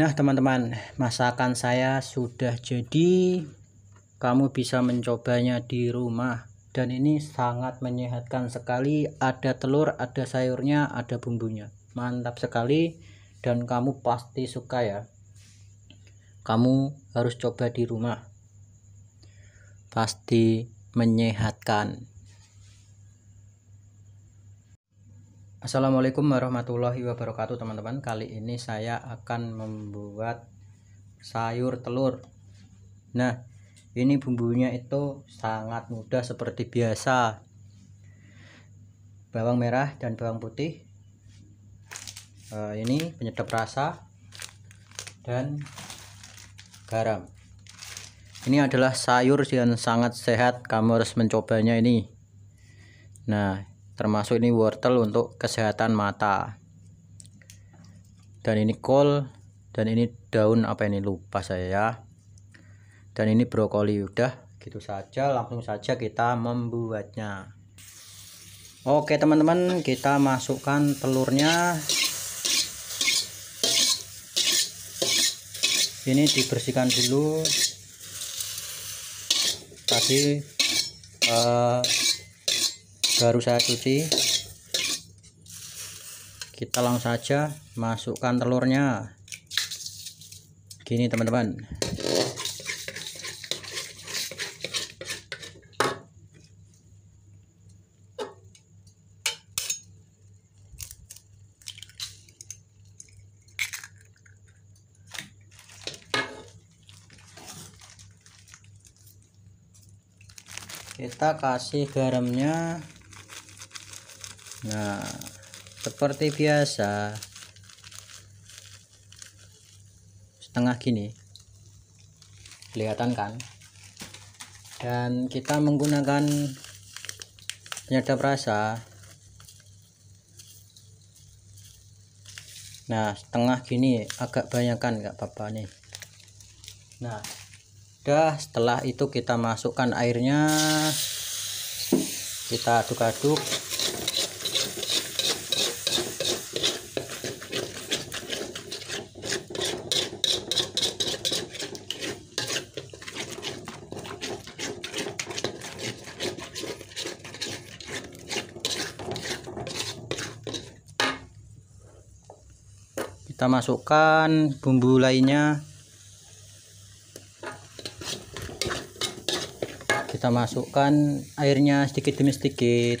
Nah teman-teman masakan saya sudah jadi kamu bisa mencobanya di rumah dan ini sangat menyehatkan sekali ada telur ada sayurnya ada bumbunya mantap sekali dan kamu pasti suka ya kamu harus coba di rumah pasti menyehatkan Assalamualaikum warahmatullahi wabarakatuh teman-teman kali ini saya akan membuat sayur telur nah ini bumbunya itu sangat mudah seperti biasa bawang merah dan bawang putih eh, ini penyedap rasa dan garam ini adalah sayur yang sangat sehat kamu harus mencobanya ini nah termasuk ini wortel untuk kesehatan mata dan ini kol dan ini daun apa ini lupa saya ya dan ini brokoli udah gitu saja langsung saja kita membuatnya oke teman-teman kita masukkan telurnya ini dibersihkan dulu tadi eh, baru saya cuci kita langsung saja masukkan telurnya gini teman-teman kita kasih garamnya nah seperti biasa setengah gini kelihatan kan dan kita menggunakan penyedap rasa nah setengah gini agak banyakkan nggak apa-apa nih nah udah setelah itu kita masukkan airnya kita aduk-aduk kita masukkan bumbu lainnya kita masukkan airnya sedikit demi sedikit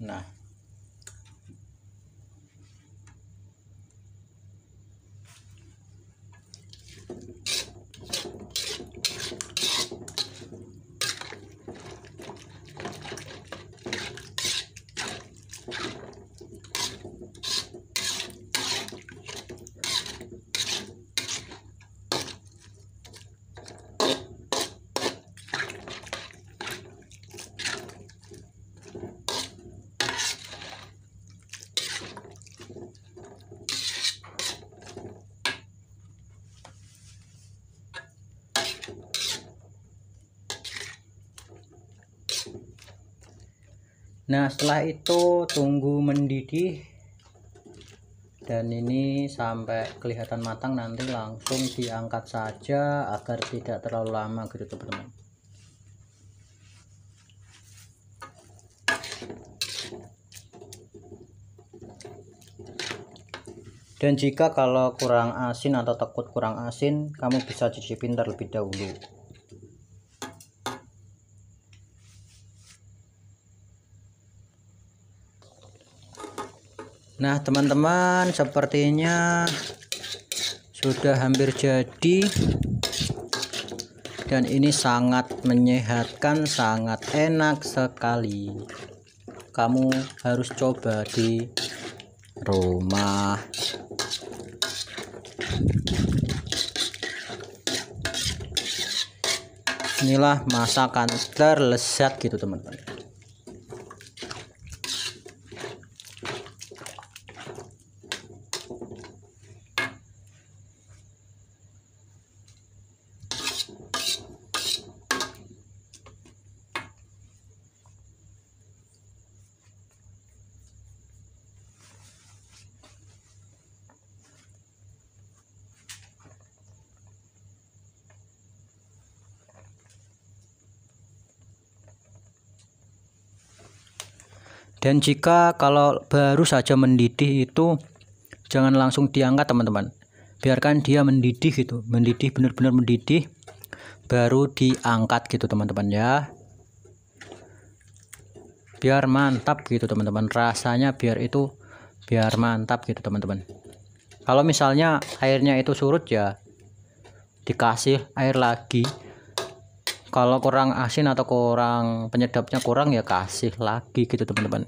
Nah, nah setelah itu tunggu mendidih dan ini sampai kelihatan matang nanti langsung diangkat saja agar tidak terlalu lama gitu teman-teman dan jika kalau kurang asin atau takut kurang asin kamu bisa cicipin terlebih dahulu Nah teman-teman sepertinya sudah hampir jadi dan ini sangat menyehatkan sangat enak sekali kamu harus coba di rumah inilah masakan terlezat gitu teman-teman Dan jika kalau baru saja mendidih itu jangan langsung diangkat teman-teman. Biarkan dia mendidih gitu, mendidih benar-benar mendidih baru diangkat gitu teman-teman ya. Biar mantap gitu teman-teman. Rasanya biar itu biar mantap gitu teman-teman. Kalau misalnya airnya itu surut ya dikasih air lagi kalau kurang asin atau kurang penyedapnya kurang ya kasih lagi gitu teman-teman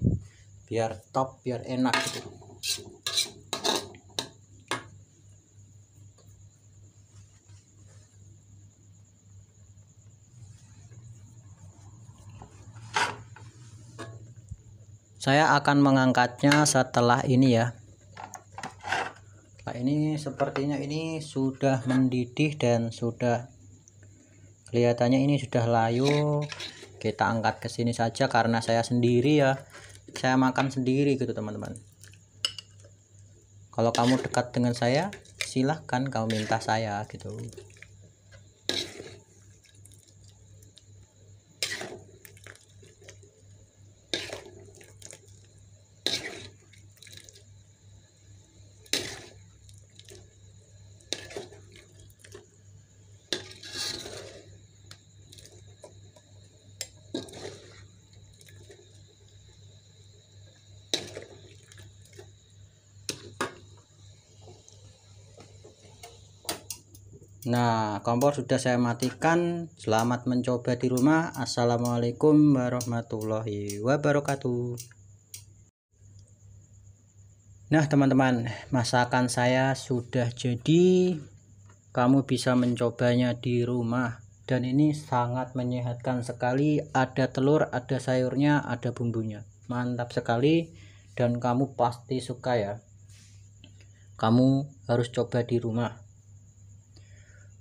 biar top biar enak gitu saya akan mengangkatnya setelah ini ya nah ini sepertinya ini sudah mendidih dan sudah kelihatannya ini sudah layu kita angkat ke sini saja karena saya sendiri ya saya makan sendiri gitu teman-teman kalau kamu dekat dengan saya silahkan kamu minta saya gitu Nah, kompor sudah saya matikan. Selamat mencoba di rumah. Assalamualaikum warahmatullahi wabarakatuh. Nah, teman-teman, masakan saya sudah jadi. Kamu bisa mencobanya di rumah. Dan ini sangat menyehatkan sekali. Ada telur, ada sayurnya, ada bumbunya. Mantap sekali dan kamu pasti suka ya. Kamu harus coba di rumah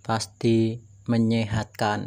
pasti menyehatkan.